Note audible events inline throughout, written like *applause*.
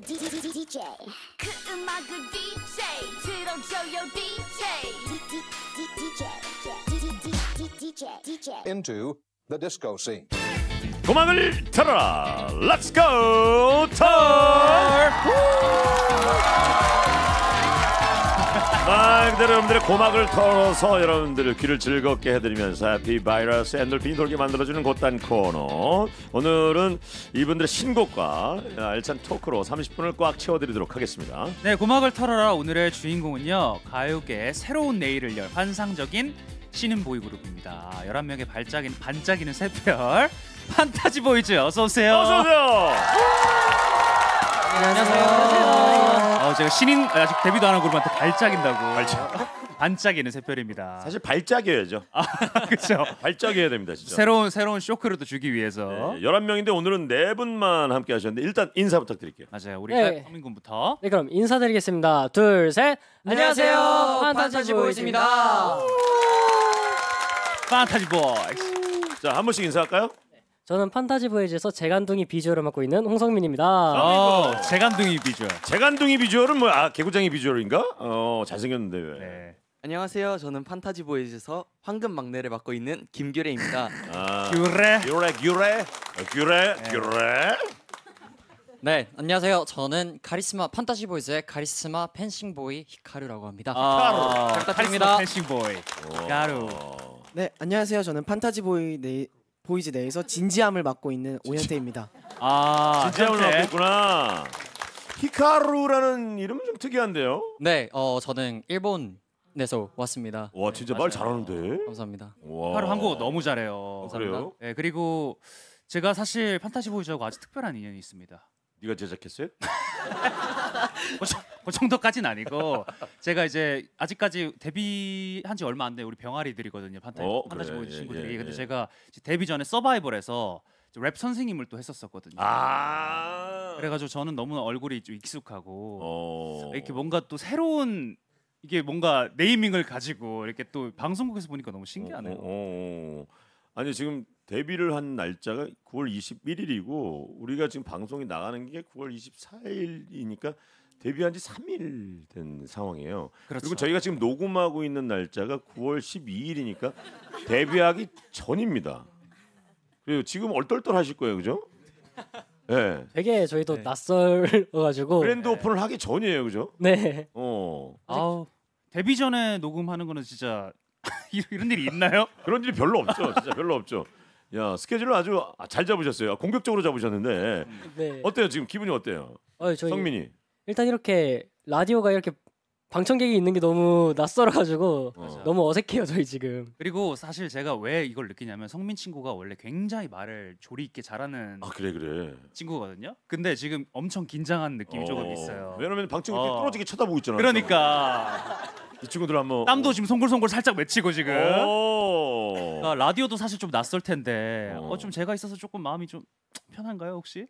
DJ 그 음악을 DJ 들어줘요 DJ DJ DJ Into the disco scene 도망을 털어라 Let's go 털말 그대로 여러분들의 고막을 털어서 여러분들의 귀를 즐겁게 해드리면서 비 바이러스 엔돌핀 돌게 만들어주는 곳단 코너 오늘은 이분들의 신곡과 알찬 토크로 30분을 꽉 채워드리도록 하겠습니다 네 고막을 털어라 오늘의 주인공은요 가요계의 새로운 내일을 열 환상적인 신인 보이 그룹입니다 11명의 발작인 반짝이는 새별 판타지 보이즈 어서오세요 어서오세요 네, 안녕하세요 제가 신인 아직 데뷔도 안 한 그룹한테 발작인다고 발짝. 반짝이는 새별입니다. 사실 발짝이야죠 아, *laughs* 그렇죠. 발짝이야 됩니다, 진짜. 새로운 새로운 쇼크를 또 주기 위해서. 네, 11명인데 오늘은 네 분만 함께 하셨는데 일단 인사 부탁드릴게요. 맞아요. 우리 네. 민 군부터. 네, 그럼 인사드리겠습니다. 둘, 셋. 안녕하세요. 판타지 보이즈입니다. 판타지 보이즈. 자, 한 번씩 인사할까요? 저는 판타지 보이즈에서 재간둥이 비주얼을 맡고 있는 홍성민입니다. 아, 재간둥이 비주얼. 재간둥이 비주얼은 뭐 아, 개구장이 비주얼인가? 어, 잘생겼는데 왜? 네. 안녕하세요. 저는 판타지 보이즈에서 황금 막내를 맡고 있는 김규래입니다. 아, 규래. 규래, 규래, 어, 규래, 네. 규래. 네, 안녕하세요. 저는 카리스마 판타지 보이즈의 카리스마 펜싱 보이 히카루라고 합니다. 아, 히카루. 카리스마 펜싱 보이. 히카루. 어. 네, 안녕하세요. 저는 판타지 보이 네. 보이즈 내에서 진지함을 맡고 있는 오현태입니다. 아 진지함을 맡고 있구나. 히카루라는 이름은 좀 특이한데요. 네, 어 저는 일본에서 왔습니다. 와 네, 진짜 말 잘하는데. 감사합니다. 와. 하루 한국어 너무 잘해요. 아, 감사합니다. 그래요? 네, 그리고 제가 사실 판타지 보이즈하고 아주 특별한 인연이 있습니다. 네가 제작했어요? *laughs* 그정도까지는 그 아니고 제가 이제 아직까지 데뷔한 지 얼마 안된 우리 병아리들이거든요. 판타 어, 판타지 그래. 보이 예, 친구들이. 예, 근데 예. 제가 데뷔 전에 서바이벌에서 랩 선생님을 또 했었었거든요. 아 그래가지고 저는 너무 얼굴이 좀 익숙하고 어. 이렇게 뭔가 또 새로운 이게 뭔가 네이밍을 가지고 이렇게 또 방송국에서 보니까 너무 신기하네요. 어, 어, 어 아니 지금 데뷔를 한 날짜가 9월 21일이고 우리가 지금 방송이 나가는 게 9월 24일이니까 데뷔한 지 3일 된 상황이에요. 그렇죠. 그리고 저희가 지금 녹음하고 있는 날짜가 9월 12일이니까 데뷔하기 전입니다. 그리고 지금 얼떨떨하실 거예요, 그죠? 네. 되게 저희도 네. 낯설어가지고 브랜드 네. 오픈을 하기 전이에요, 그죠? 네. 어. 아우. 데뷔 전에 녹음하는 거는 진짜 *laughs* 이런 일이 있나요? 그런 일이 별로 없죠. 진짜 별로 없죠. 야 스케줄을 아주 아, 잘 잡으셨어요. 아, 공격적으로 잡으셨는데 네. 어때요 지금 기분이 어때요? 어, 저희 성민이 일단 이렇게 라디오가 이렇게 방청객이 있는 게 너무 낯설어가지고 맞 너무 어색해요 저희 지금. 그리고 사실 제가 왜 이걸 느끼냐면 성민 친구가 원래 굉장히 말을 조리 있게 잘하는 아 그래 그래 친구거든요. 근데 지금 엄청 긴장한 느낌이 어. 조금 있어요. 왜냐면 방청객이 어. 뚫어지게 쳐다보고 있잖아요. 그러니까 이 친구들 한번 땀도 지금 송골송골 살짝 맺히고 지금. 어. 그러니까 라디오도 사실 좀 낯설 텐데 어. 어. 좀 제가 있어서 조금 마음이 좀 편한가요 혹시?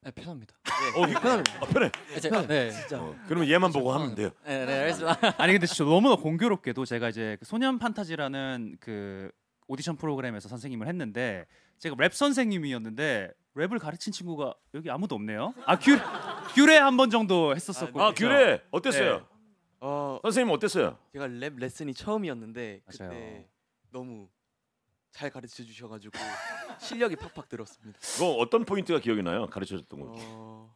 네, 편합니다. 네. 어, 편합니다. 아, 편해. 네, 이제, 아, 네. 진짜. 어, 그러면 얘만 보고 하면 돼요. 네, 네, 알겠습니다. *laughs* 아니 근데 진짜 너무나 공교롭게도 제가 이제 그 소년 판타지라는 그 오디션 프로그램에서 선생님을 했는데 제가 랩 선생님이었는데 랩을 가르친 친구가 여기 아무도 없네요. 아 규, 규레 한번 정도 했었었고. 아, 규레 네. 아, 어땠어요? 네. 어, 선생님 어땠어요? 제가 랩 레슨이 처음이었는데 그때 맞아요. 너무 잘 가르쳐 주셔가지고 실력이 팍팍 늘었습니다. 그 어떤 포인트가 기억이 나요? 가르쳐줬던 거. 어,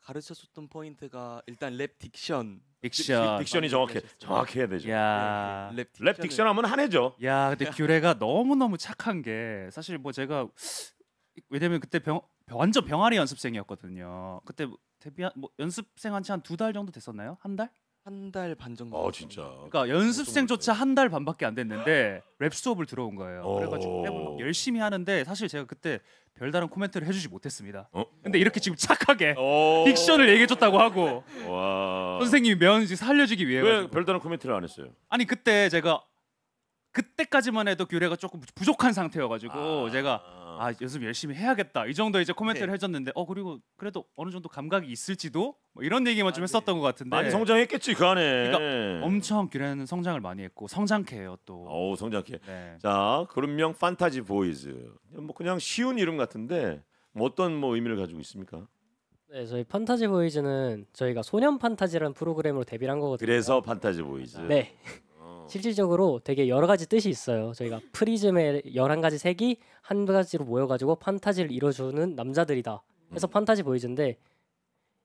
가르쳐줬던 포인트가 일단 랩 딕션. 딕션. 딕션이 정확해. 정확해야 되죠. 야. 네, 랩, 딕션을... 랩 딕션 하면 한 해죠. 야, 근데 규레가 너무 너무 착한 게 사실 뭐 제가 왜냐면 그때 병 완전 병아리 연습생이었거든요. 그때 데뷔한 뭐 연습생 한지한 두 달 정도 됐었나요? 한 달? 한달반 정도. 아 진짜. 그러니까 연습생조차 한 달 반밖에 안 됐는데 랩 수업을 들어온 거예요. 어. 그래가지고 열심히 하는데 사실 제가 그때 별다른 코멘트를 해주지 못했습니다. 어? 근데 이렇게 지금 착하게 픽션을 어. 얘기해줬다고 하고 와. 선생님이 면지 살려주기 위해 왜 별다른 코멘트를 안 했어요? 아니 그때 제가 그때까지만 해도 규례가 조금 부족한 상태여가지고 아. 제가 아 연습 열심히 해야겠다 이 정도 이제 코멘트를 네. 해줬는데 어 그리고 그래도 어느 정도 감각이 있을지도 뭐 이런 얘기만 좀 아, 네. 했었던 것 같은데 많이 성장했겠지 그 안에. 그러니까 엄청 기라는 성장을 많이 했고 성장 해요 또. 어 성장해. 네. 자 그룹명 판타지 보이즈. 뭐 그냥 쉬운 이름 같은데 뭐 어떤 뭐 의미를 가지고 있습니까? 네, 저희 판타지 보이즈는 저희가 소년 판타지라는 프로그램으로 데뷔한 거거든요. 그래서 판타지 보이즈. 네. 실질적으로 되게 여러 가지 뜻이 있어요. 저희가 프리즘의 열한 가지 색이 한 가지로 모여가지고 판타지를 이뤄주는 남자들이다. 해서 음. 판타지 보이즈인데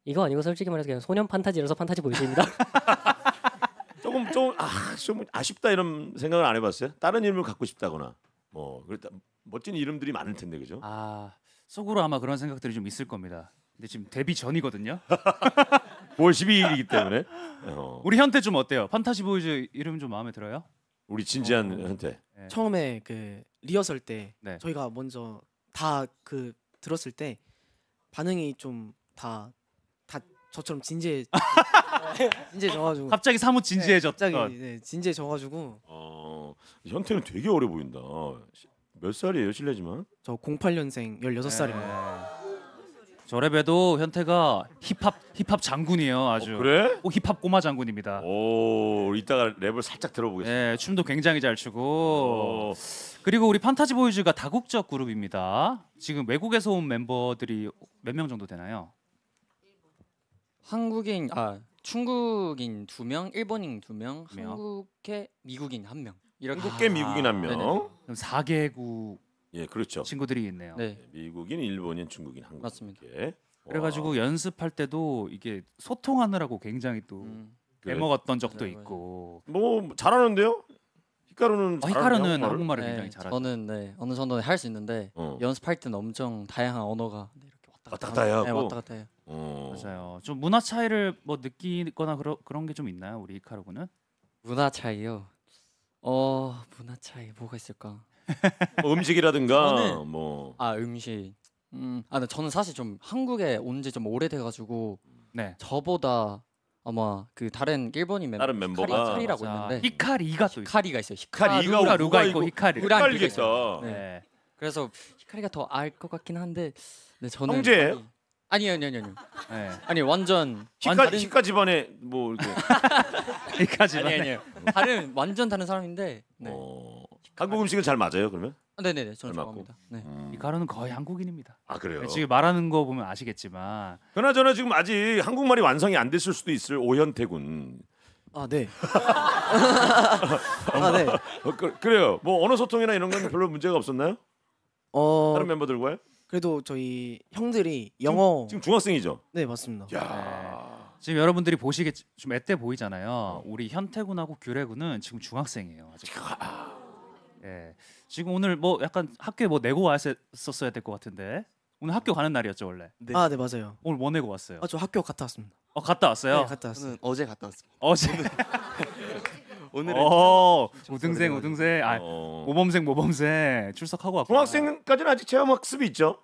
이거 아니고 솔직히 말해서 그냥 소년 판타지라서 판타지 보이즈입니다. *laughs* 조금 좀, 아, 좀 아쉽다 이런 생각을 안 해봤어요? 다른 이름을 갖고 싶다거나 뭐 그랬다 멋진 이름들이 많을 텐데 그죠? 아 속으로 아마 그런 생각들이 좀 있을 겁니다. 근데 지금 데뷔 전이거든요. *laughs* 5월 12일이기 때문에. *laughs* 어. 우리 현태 좀 어때요? 판타지 보이즈 이름 좀 마음에 들어요? 우리 진지한 어. 현태. 네. 처음에 그 리허설 때 네. 저희가 먼저 다 그 들었을 때 반응이 좀 다 다 저처럼 진지해 *laughs* 진지해져가지고 갑자기 사뭇 진지해졌. 네, 갑자기 네, 진지해져가지고. 어 현태는 되게 어려 보인다. 몇 살이에요 실례지만? 저 08년생 16살입니다. 저랩에도 현태가 힙합 힙합 장군이에요 아주. 어, 그래? 오, 힙합 꼬마 장군입니다. 오 이따가 랩을 살짝 들어보겠습니다. 네, 춤도 굉장히 잘 추고. 오. 어. 그리고 우리 판타지 보이즈가 다국적 그룹입니다. 지금 외국에서 온 멤버들이 몇 명 정도 되나요? 한국인 아 중국인 두 명, 일본인 두 명, 한국계 미국인 한 명. 이렇게 한국계 미국인 한 아, 명. 그럼 4개국 예, 그렇죠. 친구들이 있네요. 네. 예, 미국인, 일본인, 중국인, 한국인. 맞습니다. 이렇게. 예. 그래가지고 와. 연습할 때도 이게 소통하느라고 굉장히 또 음. 애먹었던 적도 네, 있고. 뭐 잘하는데요? 히카루는 어, 히카루는 한국말을 네, 굉장히 잘하죠. 저는 네, 어느 정도 할수 있는데 어. 연습할 때는 엄청 다양한 언어가 네, 이렇게 왔다 갔다, 왔다 갔다 해요. 네, 왔다 갔다 해요. 어. 맞아요. 좀 문화 차이를 뭐 느끼거나 그러, 그런 게 좀 있나요, 우리 히카루군은? 문화 차이요. 어 문화 차이 뭐가 있을까? 뭐 음식이라든가 저는- 뭐아 음식. 음, 아근 저는 사실 좀 한국에 온 지 좀 오래돼가지고 네. 저보다 아마 그 다른 일본인 멤버 다른 멤버가 히카리, 히카리라고 자, 있는데 히카리가 또 있어. 히카리가 있어요. 아, 히카리. 가 루가, 루가 있고 히카리. 루가 리겠다 네. 그래서 히카리가 더 알 것 같긴 한데, 네 저는 형제예요? 아니 아니 아니 아니 네. 아니 완전 히카 완전- 히카 집안에 뭐 이렇게 *laughs* 아니 여기까지 아니에요. 다른 완전 다른 사람인데 네. 어. 한국 음식은 잘 맞아요 그러면? 아, 네네네 저는 맞고. 좋아합니다. 네. 음. 이 가루는 거의 한국인입니다. 아 그래요. 네, 지금 말하는 거 보면 아시겠지만 그나저나 지금 아직 한국말이 완성이 안 됐을 수도 있을 오현태 군. 아 네. *laughs* 아 네. 어, 그, 그래요. 뭐 언어 소통이나 이런 건 별로 문제가 없었나요? 어 다른 멤버들과요? 그래도 저희 형들이 영어 지금 중학생이죠. 네 맞습니다. 야. 네. 지금 여러분들이 보시겠 좀 애때 보이잖아요. 우리 현태군하고 규래군은 지금 중학생이에요. 아직. 예. 지금 오늘 뭐 약간 학교에 뭐 내고 왔었어야 될 것 같은데 오늘 학교 가는 날이었죠 원래. 네. 아, 네 맞아요. 오늘 뭐 내고 왔어요? 아, 저 학교 갔다 왔습니다. 어 갔다 왔어요? 네, 갔다 왔어요. 어제 갔다 왔습니다. 어제. *laughs* 오늘은 어 우등생 우등생 아 어. 모범생 모범생 출석하고 왔고. 중학생까지는 아직 체험 학습이 있죠?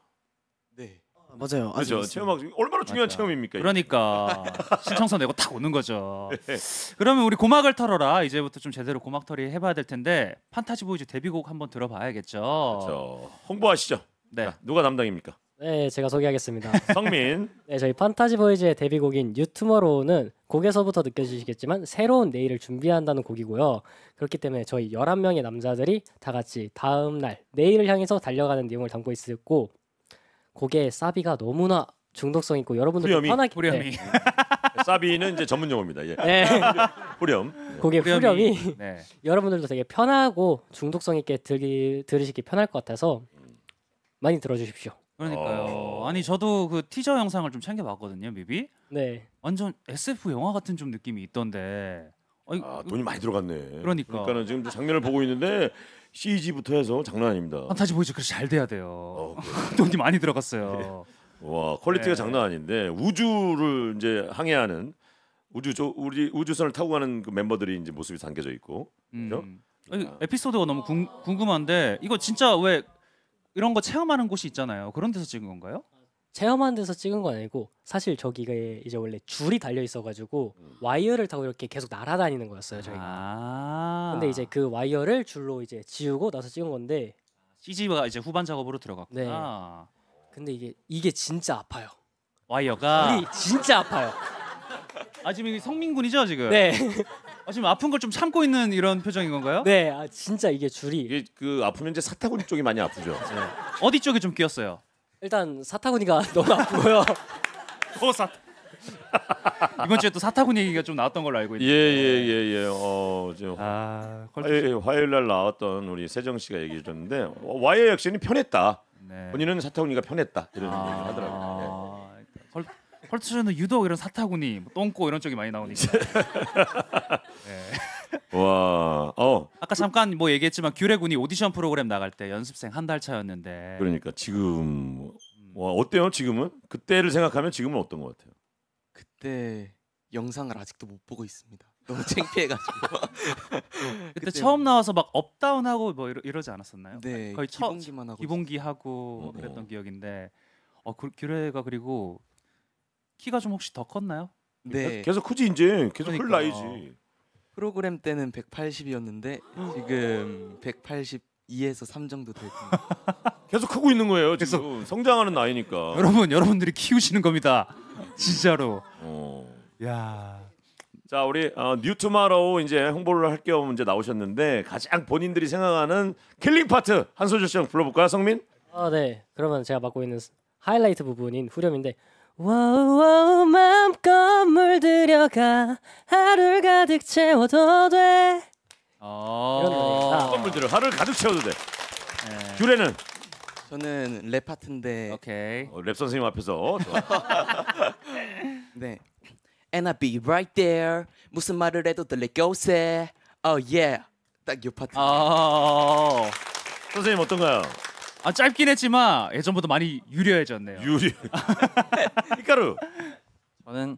네. 맞아요. 그죠 체험학 얼마나 중요한 맞아. 체험입니까? 그러니까 *laughs* 신청서 내고 탁 오는 거죠. 네. 그러면 우리 고막을 털어라 이제부터 좀 제대로 고막 털이 해봐야 될 텐데 판타지 보이즈 데뷔곡 한번 들어봐야겠죠. 그렇죠. 홍보하시죠. 네. 자, 누가 담당입니까? 네, 제가 소개하겠습니다. *laughs* 성민. 네, 저희 판타지 보이즈의 데뷔곡인 유튜머로는 곡에서부터 느껴지시겠지만 새로운 내일을 준비한다는 곡이고요. 그렇기 때문에 저희 열한 명의 남자들이 다 같이 다음 날 내일을 향해서 달려가는 내용을 담고 있었고 고개게 사비가 너무나 중독성 있고 여러분들 후 편하게 후렴이 네. *laughs* 사비는 이제 전문 용어입니다. 예. 네. *laughs* 후렴. 그게 네. 후렴이, 후렴이 네. *laughs* 여러분들도 되게 편하고 중독성 있게 들기, 들으시기 편할 것 같아서 많이 들어주십시오. 그러니까요. 어... 아니 저도 그 티저 영상을 좀 챙겨봤거든요, 미비 네. 완전 SF 영화 같은 좀 느낌이 있던데 아이, 아 음. 돈이 많이 들어갔네. 그러니까. 그러니까는 지금 장면을 보고 있는데 CG부터 해서 장난 아닙니다. 아, 다시 보여줘. 그래서 잘 돼야 돼요. 어, *laughs* 돈이 많이 들어갔어요. 예. 와 퀄리티가 네. 장난 아닌데 우주를 이제 항해하는 우주 저 우리 우주선을 타고 가는 그 멤버들이 이제 모습이 담겨져 있고 음. 그죠? 아니, 아. 에피소드가 너무 궁, 궁금한데 이거 진짜 왜 이런 거 체험하는 곳이 있잖아요. 그런 데서 찍은 건가요? 체험한 데서 찍은 건 아니고 사실 저기가 이제 원래 줄이 달려 있어가지고 음. 와이어를 타고 이렇게 계속 날아다니는 거였어요 저희가. 아. 근데 이제 그 와이어를 줄로 이제 지우고 나서 찍은 건데 CG가 이제 후반 작업으로 들어갔구나. 네. 근데 이게 이게 진짜 아파요. 와이어가 우리 진짜 아파요. 아 지금 성민군이죠 지금. 네, 아, 지금 아픈 걸 좀 참고 있는 이런 표정인 건가요? 네, 아, 진짜 이게 줄이 이게 그 아프면 이제 사타구니 쪽이 많이 아프죠. 네. 어디 쪽에 좀 끼었어요? 일단 사타구니가 *laughs* 너무 아프고요. 호사. 어, 이번 주에 또사타구 얘기가 좀 나왔던 걸로 알고 있는데. 예예예 예, 예, 예. 어, 저 아, 화요일, 예, 화요일 날 나왔던 우리 세정 씨가 얘기해 줬는데 어, 와이어 액션이 편했다. 네. 본인은 사타구니가 편했다 이런 아, 얘기를 하더라고요. 아, 예. 컬, 컬투쇼 유독 이런 사타구니, 뭐 똥꼬 이런 쪽이 많이 나오니까. *laughs* 네. 와, 어, 아까 잠깐 뭐 얘기했지만 규례군이 오디션 프로그램 나갈 때 연습생 한 달 차였는데 그러니까 지금 뭐, 음. 와 어때요? 지금은 그때를 생각하면 지금은 어떤 것 같아요? 그때 영상을 아직도 못 보고 있습니다. 너무 창피해가지고. *laughs* 그때, 그때- 처음 나와서 막 업다운하고 뭐 이러, 이러지 않았었나요? 네, 거의 첫 기본기만 하고 기본기 하고 어, 어, 그랬던 어. 기억인데 어 그, 규례가 그리고 키가 좀 혹시 더 컸나요? 네, 계속 크지 이제 계속 흘 그러니까. 나이지. 프로그램 때는 180이었는데 지금 182에서 3 정도 될 겁니다. *laughs* 계속 크고 있는 거예요. 지금 성장하는 나이니까. 여러분 여러분들이 키우시는 겁니다. 진짜로. 어. 야. 자 우리 어, 뉴투마로우 이제 홍보를 할겸 이제 나오셨는데 가장 본인들이 생각하는 킬링 파트 한 소절씩 불러볼까요, 성민? 아 네. 그러면 제가 맡고 있는 하이라이트 부분인 후렴인데 와우와우 마음껏 물들여가 하루를 가득 채워도 돼아 이런 노들을 하루를 가득 채워도 돼 아, 네. 규레는 저는 랩 파트인데 오케이 어, 랩 선생님 앞에서 *laughs* 네 And i be right there 무슨 말을 해도 들릴 곳에 Oh yeah 딱 이 파트 아 선생님 어떤가요? 아 짧긴 했지만 예전보다 많이 유려해졌네요. 유리. *laughs* 히카루. 저는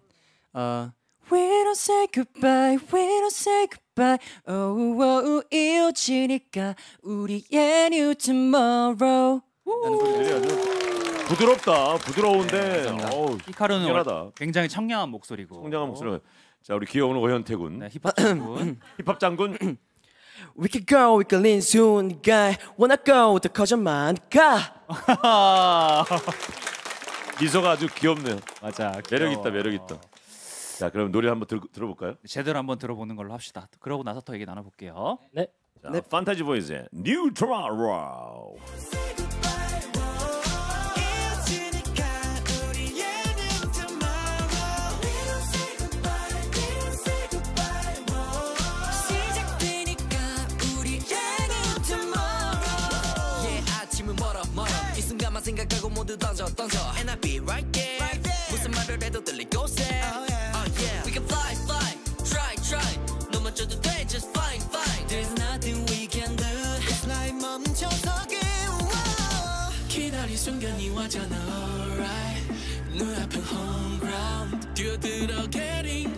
어 We don't say goodbye, we don't say goodbye. Oh, oh, oh 이어지니까 우리의 new tomorrow. 부드럽다, 부드러운데 네, 어우, 히카루는 신기하다. 굉장히 청량한 목소리고. 청량한 목소리자 우리 귀여운 오현태군 네, 힙합 군 힙합 장군 *clears throat* We can go, we can lean soon, guy. Wanna go, 더 거짓말, 가. *laughs* 미소가 아주 귀엽네요. 맞아. 매력 있다, 매력 있다. 자, 그럼 노래 한번 들, 들어볼까요? 제대로 한번 들어보는 걸로 합시다. 그러고 나서 더 얘기 나눠볼게요. 네. 자, 네. 판타지 보이즈의 New Tomorrow. 순간 이 와잖아 alright 눈앞은 home ground 뛰어들어 getting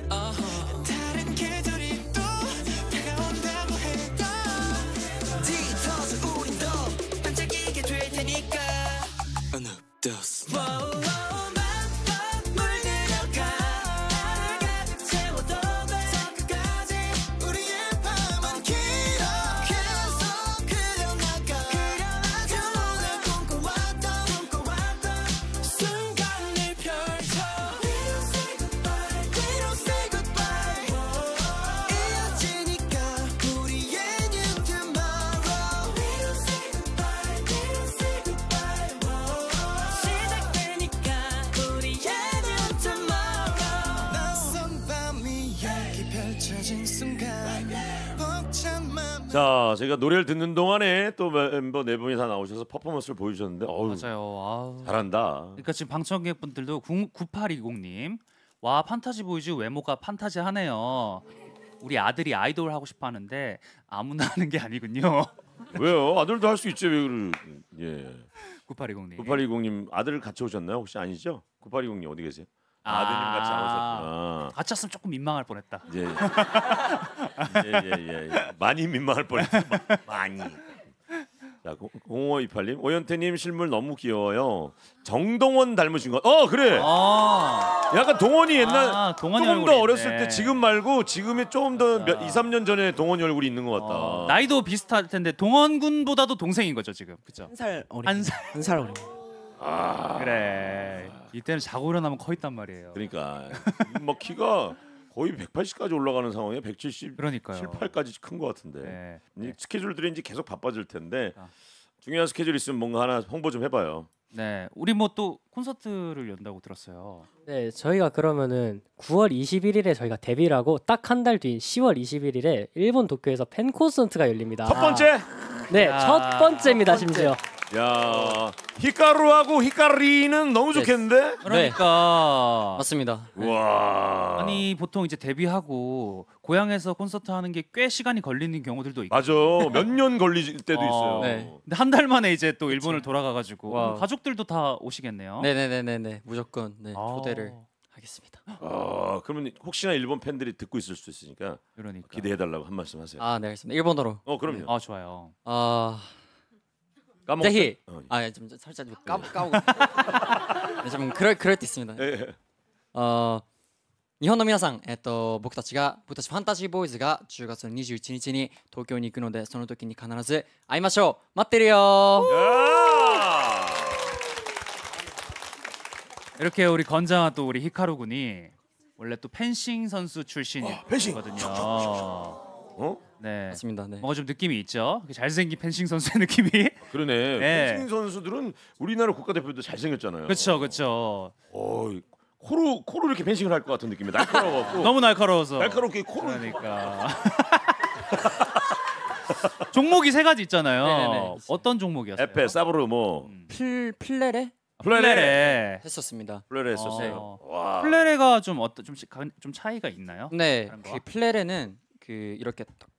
자, 저희가 노래를 듣는 동안에 또 멤버 네 분이 다 나오셔서 퍼포먼스를 보여주셨는데 어우 맞아요. 아우. 잘한다. 그러니까 지금 방청객분들도 9820님 와 판타지 보이즈 외모가 판타지하네요. 우리 아들이 아이돌 하고 싶어 하는데 아무나 *laughs* 하는 게 아니군요. 왜요? 아들도 할 수 있지 왜 그래? 예. 9820님. 9820님 아들 같이 오셨나요? 혹시 아니죠? 9820님 어디 계세요? 아, 아드님 같이 안 오셨구나. 같이 왔으면 조금 민망할 뻔했다. 예, 예, 예, 예. 예. 많이 민망할 뻔했어. *laughs* 많이. 자, 0528님, 오현태님 실물 너무 귀여워요. 정동원 닮으신 것. 어, 그래. 아, 약간 동원이 아, 옛날 아, 동원이 조금 더 어렸을 있네. 때 지금 말고 지금이 조금 더 아. 몇, 2, 3년 전에 동원이 얼굴이 있는 것 같다. 어, 나이도 비슷할 텐데 동원군보다도 동생인 거죠 지금. 그죠? 한 살 어린. 한살 어린. 아. 그래. 이때는 자고 일어나면 커 있단 말이에요. 그러니까 막 뭐 키가 거의 180까지 올라가는 상황에 177, 그러니까요. 8까지 큰 것 같은데 네. 이 네. 스케줄들이 이제 계속 바빠질 텐데 아. 중요한 스케줄 있으면 뭔가 하나 홍보 좀 해봐요. 네, 우리 뭐 또 콘서트를 연다고 들었어요. 네, 저희가 그러면은 9월 21일에 저희가 데뷔를 하고 딱 한 달 뒤인 10월 21일에 일본 도쿄에서 팬 콘서트가 열립니다. 첫 번째. 네, 아. 첫 번째입니다 첫 번째. 심지어. 야 히카루하고 히카리는 너무 네. 좋겠는데? 그러니까 네. 맞습니다. 와. 아니 보통 이제 데뷔하고 고향에서 콘서트 하는 게 꽤 시간이 걸리는 경우들도 있고 맞아. 몇 년 걸릴 때도 아, 있어요. 네. 근데 한 달 만에 이제 또 일본을 돌아가가지고 와. 가족들도 다 오시겠네요. 네네네네네 무조건 네, 아. 초대를 하겠습니다. 아, 그러면 혹시나 일본 팬들이 듣고 있을 수 있으니까 그러니까 기대해 달라고 한 말씀 하세요. 아네 알겠습니다. 일본어로. 어, 그럼요. 아 좋아요. 아 까먹었어요? 되게 네. 어, 예. 아좀 예, 살짝 좀 까먹 까먹. *laughs* 네, 좀 그럴 그럴 때 있습니다. 예, 예. 어, 어日本の皆さん、えっと、僕たちが僕たちファンタジーボーイズが10月21日に東京に行くのでその時に必ず会いましょう待ってるよ 이렇게 우리 건장아 또 우리 히카루 군이 원래 또 펜싱 선수 출신이거든요. 아, 어? 어? 네. 맞습니다. 네. 뭔가 좀 느낌이 있죠. 잘생긴 펜싱 선수의 *laughs* 느낌이. 그러네. 네. 펜싱 선수들은 우리나라 국가대표도 잘생겼잖아요. 그렇죠, 그렇죠. 어, 이 코로 코로 이렇게 펜싱을 할 것 같은 느낌이 날카로워갖 *laughs* 너무 날카로워서. 날카롭게 코로 그러니까 *laughs* 종목이 세 가지 있잖아요. 네네네. 네, 네. 어떤 종목이었어요? 에페 사브르 뭐필 음. 필레레 플레레. 했었습니다. 플레레 어. 했었어요. 와. 플레레가 좀 어떤 좀, 좀 차이가 있나요? 네, 그 플레레는 그 이렇게 딱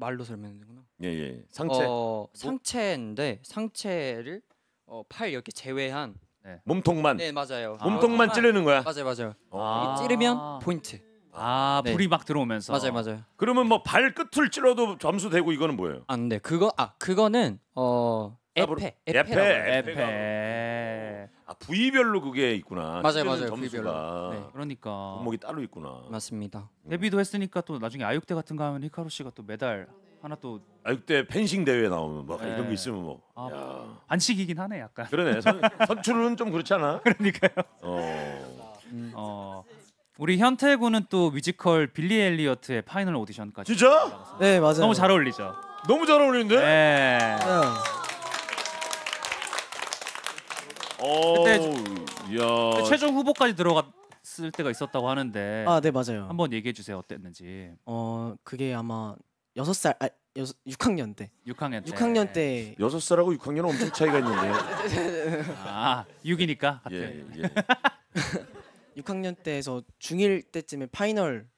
말로 설명되는구나. 예, 예, 예. 상체. 어, 상체인데 상체를 어, 팔 이렇게 제외한 네. 몸통만. 네 맞아요. 아, 몸통만 찌르는 거야. 맞아요, 맞아요. 어. 아. 찌르면 포인트. 아 불이 네. 막 들어오면서. 맞아요, 맞아요. 그러면 뭐 발끝을 찔러도 점수 되고 이거는 뭐예요? 안 아, 돼. 네. 그거 아 그거는 어 아, 에페. 에페. 에페. 에페. 아 부위별로 그게 있구나. 맞아요, 맞아요. 점수가 네. 그러니까 목이 따로 있구나. 맞습니다. 음. 데뷔도 했으니까 또 나중에 아육대 같은 거 하면 히카루 씨가 또 메달 하나 또아육대 펜싱 대회 나오면 막 뭐 네. 이런 게 있으면 뭐. 아. 야. 반칙이긴 하네 약간. 그러네. 선, 선출은 좀그렇지않아 *laughs* 그러니까요. 어. 어 우리 현태군은 또 뮤지컬 빌리 엘리어트의 파이널 오디션까지. 진짜? 네 맞아요. 너무 잘 어울리죠. 너무 잘 어울리는데? 네. 네. 야 그 최종 후보까지 들어갔을 때가 있었다고 하는데 아, 네, 맞아요. 한번 얘기해 주세요 어땠는지 어, 그게 아마 여섯 살 아, 여섯 6학년 때. 6학년 때 6학년 때 여섯 살하고 6학년은 엄청 차이가 있는데요. *laughs* 아 6이니까 같 예, 예. 6학년 *laughs* 때에서 중1 때쯤에 파이널을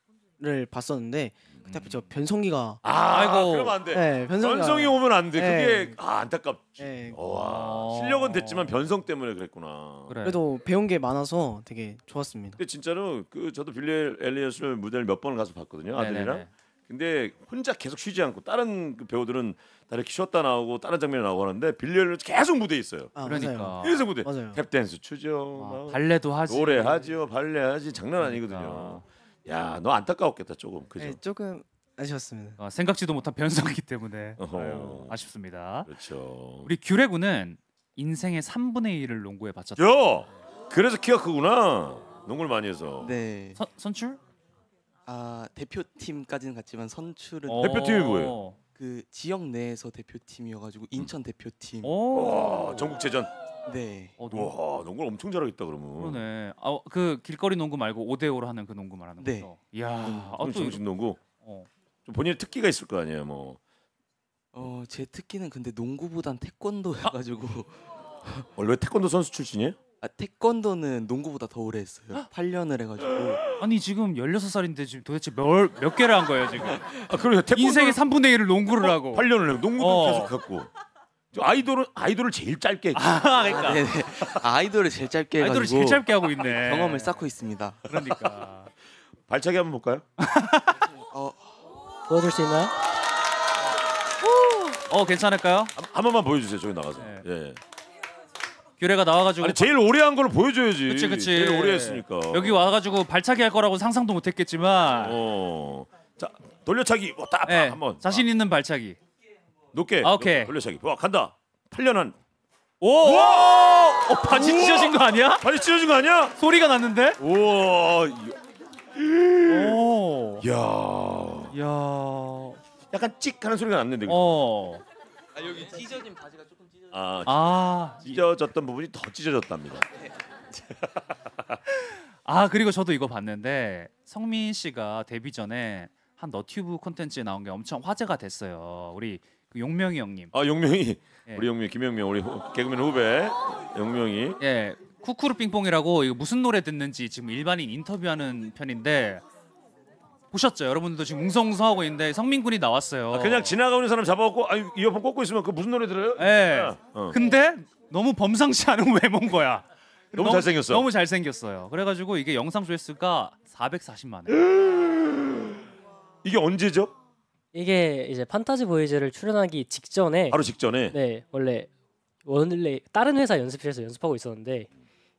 봤었는데 그때 저 변성기가 아, 아이고. 아, 그럼 안 돼. 네, 변성기가- 변성이 오면 안 돼. 네. 그게 아, 안타깝지. 네. 어, 와, 실력은 됐지만 변성 때문에 그랬구나. 그래. 그래도 배운 게 많아서 되게 좋았습니다. 근데 진짜로 그 저도 빌리 엘리엇을 무대를 몇 번 가서 봤거든요. 아들이랑. 네네네. 근데 혼자 계속 쉬지 않고 다른 그 배우들은 다 이렇게 쉬었다 나오고 다른 장면이 나오고 하는데 빌리 엘리엇 계속 무대에 있어요. 아, 그러니까 계속 무대. 탭 댄스 추죠. 막 아, 발레도 하지 노래하지요. 발레하지 장난 그러니까. 아니거든요. 야, 너 안타까웠겠다 조금. 그죠? 네, 조금 아쉬웠습니다. 어, 생각지도 못한 변수기 때문에 어허. 아유, 아쉽습니다. 그렇죠. 우리 규레군은 인생의 3분의 1을 농구에 바쳤다. 야, 그래서 키가 크구나. 농구를 많이 해서. 네. 선, 선출? 아 대표팀까지는 갔지만 선출은 어. 대표팀이 뭐예요? 그 지역 내에서 대표팀이어가지고 인천 대표팀. 오. 와, 아, 전국체전. 네. 어, 농구. 와 농구를 엄청 잘하겠다 그러면. 그러네. 아, 그 길거리 농구 말고 5대 5로 하는 그 농구 말하는 네. 거죠. 이야. 음, 아, 정신 농구. 어. 좀 본인의 특기가 있을 거 아니에요 뭐. 어, 제 특기는 근데 농구보단 태권도여가지고 *laughs* 원래 태권도 선수 출신이에요? 아, 태권도는 농구보다 더 오래 했어요. 8년을 해가지고 아니 지금 16살인데 지금 도대체 몇, 몇 개를 한 거예요, 지금? 아 그래요. 러 태권도 인생의 3분의 1을 농구를 하고. 8년을 농구도 어. 계속 갖고. 아이돌은 아이돌을 제일 짧게 아, 그러니까. 아, 네네. 아, 아이돌을 제일 짧게 해가지고 아이돌을 제일 짧게 하고 있네. 경험을 쌓고 있습니다. 그러니까. *laughs* 발차기 한번 볼까요? *laughs* 어, 보여줄 수 있나요? 어 괜찮을까요? 한, 한 번만 보여주세요. 저기 나가서. 네. 예. 규레가 나와가지고 아니 제일 오래 한 걸 보여줘야지. 그치, 그치. 제일 오래 했으니까. 여기 와가지고 발차기 할 거라고 상상도 못했겠지만 어. 자 돌려차기 뭐딱 네, 한번. 자신 있는 발차기. 높게. 아, 오케이. 돌려차기. 와 간다. 팔려난. 오! 우와! 어, 바지 우와! 찢어진 거 아니야? 바지 찢어진 거 아니야? 소리가 났는데? 우와. 오. 야. 야. 약간 찍 하는 소리가 났는데. 어. 아 여기 찢어진 바지가 조금 찢어졌. 아, 아. 찢어졌던 부분이 더 찢어졌답니다. 아 그리고 저도 이거 봤는데 성민 씨가 데뷔 전에 한 너튜브 콘텐츠에 나온 게 엄청 화제가 됐어요. 우리 그 용명이 형님. 아 용명이 예. 우리 용명 김용명 우리 개그맨 후배 용명이 예, 쿠쿠르 핑퐁이라고 이거 무슨 노래 듣는지 지금 일반인 인터뷰하는 편인데 보셨죠? 여러분들도 지금 웅성웅성하고 있는데 성민군이 나왔어요. 아, 그냥 지나가는 사람 잡아갖고 아 이어폰 꽂고 있으면 그 무슨 노래 들어요? 예. 아, 어. 근데 너무 범상치 않은 *laughs* 외모인 거야. 너무 잘생겼어. 너무 잘생겼어요. 그래가지고 이게 영상 조회수가 440만 *gasps* 이게 언제죠? 이게 이제 판타지 보이즈를 출연하기 직전에 바로 직전에 네 원래 원래 다른 회사 연습실에서 연습하고 있었는데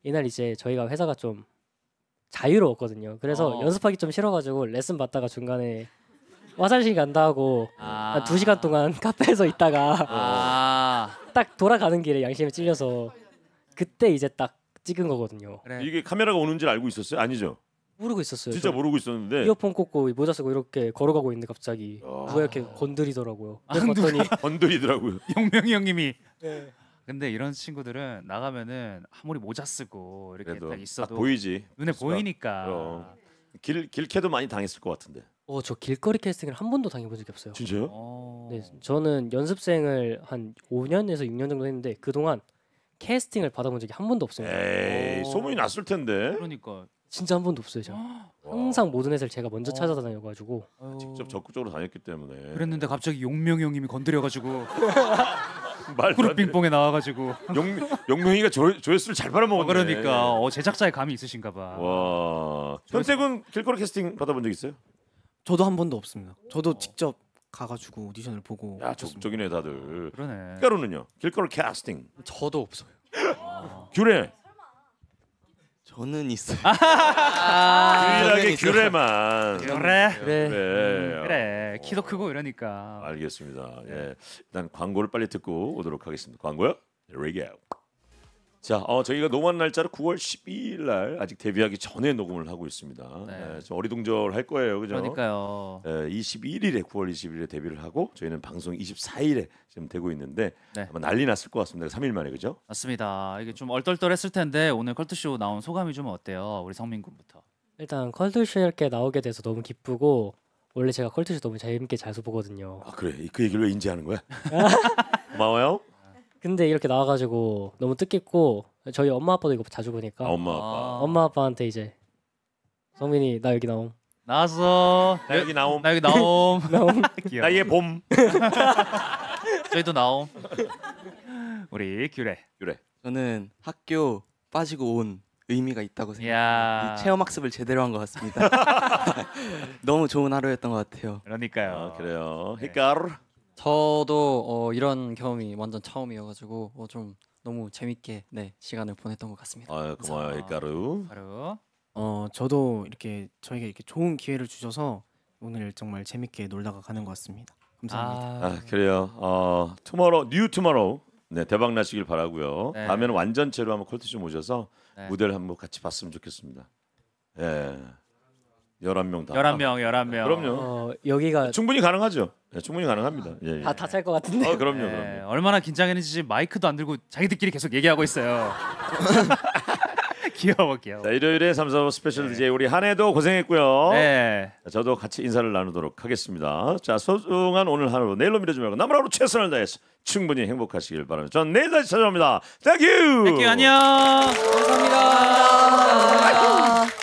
이날 이제 저희가 회사가 좀 자유로웠거든요. 그래서 어. 연습하기 좀 싫어가지고 레슨 받다가 중간에 화장실 간다 하고 아. 한두 시간 동안 *laughs* 카페에서 있다가 아. 딱 돌아가는 길에 양심에 찔려서 그때 이제 딱 찍은 거거든요. 이게 카메라가 오는 줄 알고 있었어요? 아니죠? 모르고 있었어요. 진짜 모르고 있었는데 이어폰 꽂고 모자 쓰고 이렇게 걸어가고 있는데 갑자기 아... 누가 이렇게 건드리더라고요. 아, 봤더니 건드리더라고요. *laughs* 용명이 형님이. 네. 근데 이런 친구들은 나가면은 아무리 모자 쓰고 이렇게 딱 있어도 딱 보이지 눈에 그러니까, 보이니까 어. 길 길캐도 많이 당했을 것 같은데. 어, 저 길거리 캐스팅을 한 번도 당해본 적이 없어요. 진짜요? 오. 어. 네, 저는 연습생을 한 5년에서 6년 정도 했는데 그 동안 캐스팅을 받아본 적이 한 번도 없어요. 에이, 소문이 어. 났을 텐데. 그러니까 진짜 한 번도 없어요 제 *gasps* 항상 모든 회사 제가 먼저 어. 찾아다녀가지고 어. 아, 직접 적극적으로 다녔기 때문에 그랬는데 갑자기 용명 형님이 건드려가지고 *laughs* 말도 빙봉에 나와가지고 용 용명이가 조, 조회수를 잘 어, 아먹었네 그러니까 어, 제작자의 감이 있으신가 봐. 와 현택은 길거리 캐스팅 받아본 적 있어요? 저도 한 번도 없습니다. 어. 저도 직접 가가지고 오디션을 보고 야 적극적이네 다들. 그러네. 삐로는요 길거리 캐스팅. 저도 없어요. 규래 저는 있어요. 아. 유일하게 규례만. 그래. 그래. 음, 그래. 키도 크고 이러니까. 알겠습니다. 예. 일단 광고를 빨리 듣고 오도록 하겠습니다. 광고요. Here we go. 자, 어, 저희가 녹음 날짜를 9월 12일 날 아직 데뷔하기 전에 녹음을 하고 있습니다. 네. 예, 어리둥절할 거예요, 그죠? 그러니까요. 예, 21일에 9월 21일에 데뷔를 하고 저희는 방송 24일에 지금 되고 있는데 네. 아마 난리 났을 것 같습니다. 3일 그 만에 그죠? 맞습니다. 이게 좀 얼떨떨했을 텐데 오늘 컬투쇼 나온 소감이 좀 어때요, 우리 성민 군부터? 일단 컬투쇼 이렇게 나오게 돼서 너무 기쁘고 원래 제가 컬투쇼 너무 재밌게 잘 보거든요. 아 그래, 그 얘기를 왜 인지하는 거야? *laughs* 고마워요. 근데 이렇게 나와가지고 너무 뜻깊고 저희 엄마 아빠도 이거 자주 보니까 아, 엄마 아빠. 아. 엄마 아빠한테 이제 성민이 나 여기 나옴 나왔어. 나 여기 나옴. 나 여기 나옴. *laughs* 나옴. 귀여워. 나의 봄. *laughs* 저희도 나옴. 우리 규래. 유래. 저는 학교 빠지고 온 의미가 있다고 야. 생각합니다. 이 체험 학습을 제대로 한 것 같습니다. *laughs* 너무 좋은 하루였던 것 같아요. 그러니까요. 아, 그래요. 네. 히깔. 저도 어, 이런 경험이 완전 처음이어가지고 어, 좀 너무 재밌게 네 시간을 보냈던 것 같습니다. 아 고마워요 일가루. 어 저도 이렇게 저에게 이렇게 좋은 기회를 주셔서 오늘 정말 재밌게 놀다가 가는 것 같습니다. 감사합니다. 아, 아 그래요. 어 투모로우 뉴 투모로우 네 대박 나시길 바라고요. 네. 다음에는 완전체로 한번 콜트 좀 오셔서 네. 무대를 한번 같이 봤으면 좋겠습니다. 예. 11명 다. 11명, 11명. 그럼요. 어, 여기가 충분히 가능하죠. 예, 충분히 가능합니다. 예, 예. 다 다찰 것 같은데. 아, 그럼요. 네, 그럼요. 얼마나 긴장했는지 마이크도 안 들고 자기들끼리 계속 얘기하고 있어요. *laughs* 귀여워, 귀여워. 자, 일요일에 삼사오 스페셜 DJ 예. 우리 한해도 고생했고요. 네. 자, 저도 같이 인사를 나누도록 하겠습니다. 자, 소중한 오늘 하루 내일로 미뤄지 말고 남으로 최선을 다해서 충분히 행복하시길 바랍니다. 전 내일 다시 찾아옵니다. 땡큐. 땡큐 안녕. 감사합니다. 감사합니다.